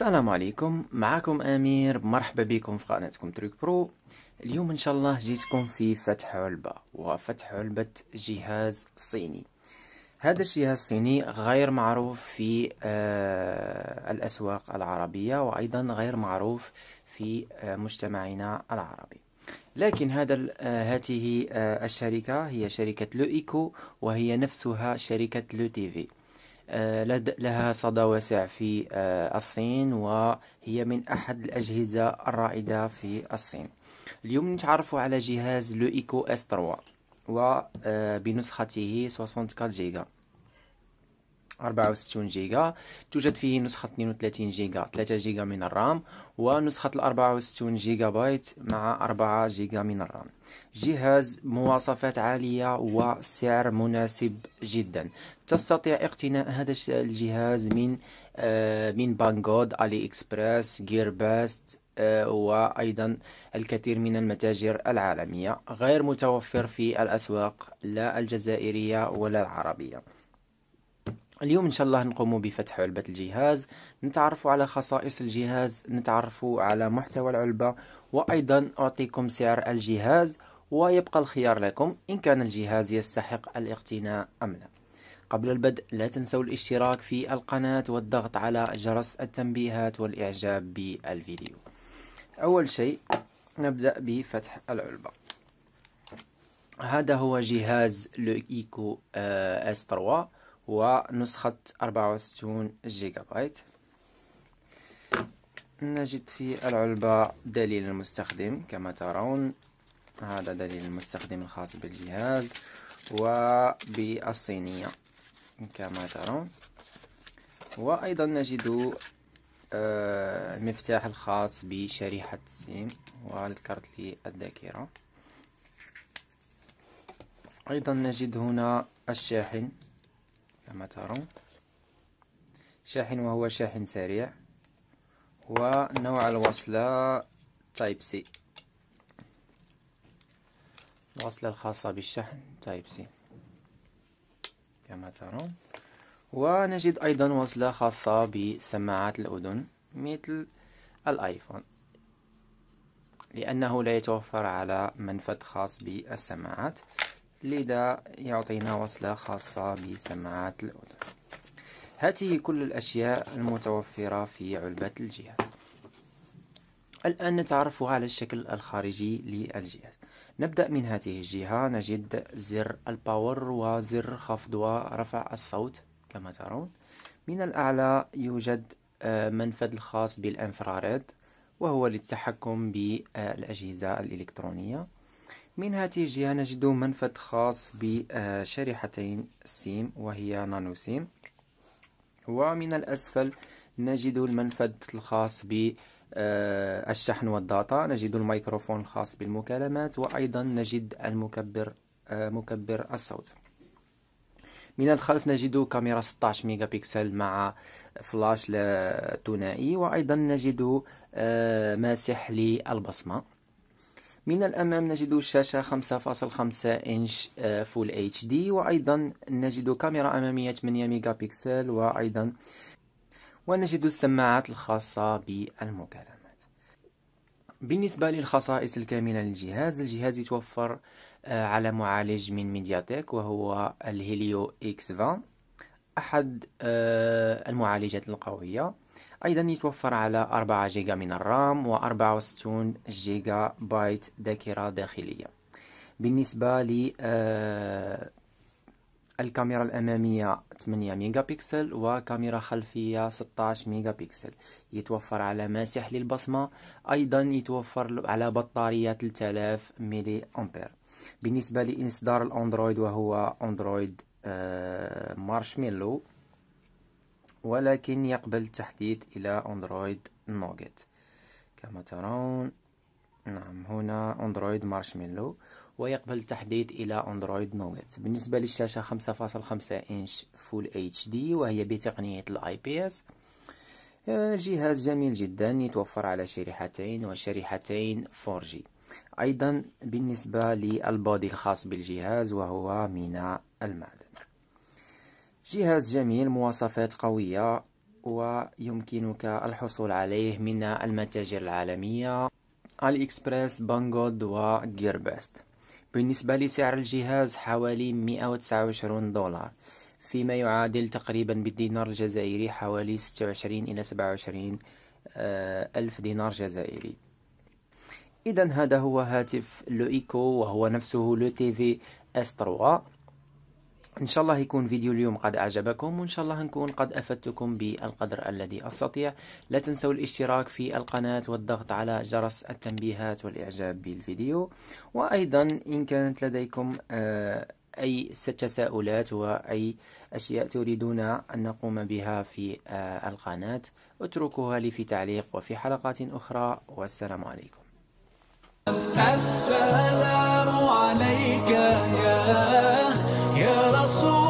السلام عليكم معكم امير مرحبا بكم في قناتكم تريك برو اليوم ان شاء الله جيتكم في فتح علبه وفتح علبه جهاز صيني هذا الجهاز الصيني غير معروف في آه الاسواق العربيه وايضا غير معروف في آه مجتمعنا العربي لكن هذا آه، هذه آه، الشركه هي شركه لو ايكو وهي نفسها شركه لو تي في آه، لها صدى واسع في آه، الصين وهي من أحد الأجهزة الرائدة في الصين اليوم نتعرف على جهاز لو إيكو اس 3 وبنسخته 64 جيجا 64 جيجا توجد فيه نسخة 32 جيجا 3 جيجا من الرام ونسخة 64 جيجا بايت مع 4 جيجا من الرام جهاز مواصفات عالية وسعر مناسب جدا تستطيع اقتناء هذا الجهاز من آه من بانجود علي اكسبرس جير باست آه، وأيضا الكثير من المتاجر العالمية غير متوفر في الأسواق لا الجزائرية ولا العربية اليوم ان شاء الله نقوم بفتح علبة الجهاز نتعرف على خصائص الجهاز نتعرف على محتوى العلبة وايضا اعطيكم سعر الجهاز ويبقى الخيار لكم ان كان الجهاز يستحق الاقتناء ام لا قبل البدء لا تنسوا الاشتراك في القناة والضغط على جرس التنبيهات والاعجاب بالفيديو اول شيء نبدأ بفتح العلبة هذا هو جهاز لو ايكو آه، اس 3 ونسخة أربعة وستون جيجا بايت نجد في العلبة دليل المستخدم كما ترون هذا دليل المستخدم الخاص بالجهاز وبالصينية كما ترون وأيضا نجد آه، المفتاح الخاص بشريحة السيم والكارت للذاكرة أيضا نجد هنا الشاحن كما ترون شاحن وهو شاحن سريع ونوع الوصلة تايب سي الوصلة الخاصة بالشحن تايب سي كما ترون ونجد أيضا وصلة خاصة بسماعات الأذن مثل الآيفون لأنه لا يتوفر على منفذ خاص بالسماعات لذا يعطينا وصلة خاصة بسماعات الأذن هذه كل الأشياء المتوفرة في علبة الجهاز الآن نتعرف على الشكل الخارجي للجهاز نبدأ من هذه الجهة نجد زر الباور وزر خفض ورفع الصوت كما ترون من الأعلى يوجد آه، منفذ الخاص بالإنفراريد وهو للتحكم بالأجهزة الإلكترونية من منها جهة نجد منفذ خاص بشريحتين السيم وهي نانو سيم ومن الأسفل نجد المنفذ الخاص بالشحن والداتا نجد الميكروفون الخاص بالمكالمات وأيضا نجد المكبر مكبر الصوت من الخلف نجد كاميرا 16 ميجا بيكسل مع فلاش ثنائي وأيضا نجد آه، ماسح للبصمة من الأمام نجد شاشة 5.5 إنش فول اتش دي وأيضا نجد كاميرا أمامية 8 ميجا بكسل وأيضا ونجد السماعات الخاصة بالمكالمات بالنسبة للخصائص الكاملة للجهاز الجهاز يتوفر آه، على معالج من ميدياتيك وهو الهيليو اكس 20 أحد آه، المعالجات القوية أيضا يتوفر على 4 جيجا من الرام و 64 جيجا بايت ذاكرة داخلية بالنسبة ل آه، الكاميرا الأمامية 8 ميجا بيكسل وكاميرا خلفية 16 ميجا بيكسل يتوفر على ماسح للبصمة أيضا يتوفر على بطارية 3000 ميلي أمبير بالنسبة لإصدار الأندرويد وهو أندرويد آه، مارشميلو ولكن يقبل التحديث إلى أندرويد نوغيت كما ترون نعم هنا أندرويد مارشميلو ويقبل التحديث إلى أندرويد نوغيت بالنسبة للشاشة 5.5 إنش فول اتش دي وهي بتقنية الاي بي اس آه، جهاز جميل جدا يتوفر على شريحتين وشريحتين 4G أيضا بالنسبة للبودي الخاص بالجهاز وهو من المعدن جهاز جميل مواصفات قوية ويمكنك الحصول عليه من المتاجر العالمية علي اكسبريس بانجود وجيربست بالنسبة لسعر الجهاز حوالي 129 دولار فيما يعادل تقريبا بالدينار الجزائري حوالي 26 إلى 27 آه، ألف دينار جزائري إذا هذا هو هاتف لو إيكو وهو نفسه لو تي في اس 3 إن شاء الله يكون فيديو اليوم قد أعجبكم وإن شاء الله نكون قد أفدتكم بالقدر الذي أستطيع لا تنسوا الاشتراك في القناة والضغط على جرس التنبيهات والإعجاب بالفيديو وأيضا إن كانت لديكم آه، أي تساؤلات وأي أشياء تريدون أن نقوم بها في آه، القناة اتركوها لي في تعليق وفي حلقات أخرى والسلام عليكم السلام عليك يا nosso